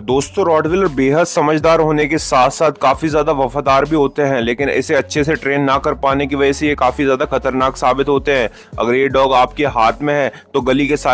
दोस्तों रॉडविलर बेहद समझदार होने के साथ साथ काफी ज्यादा वफादार भी होते हैं लेकिन इसे अच्छे से ट्रेन ना कर पाने की वजह से ये काफी ज्यादा खतरनाक साबित होते हैं अगर ये डॉग आपके हाथ में है तो गली के साथ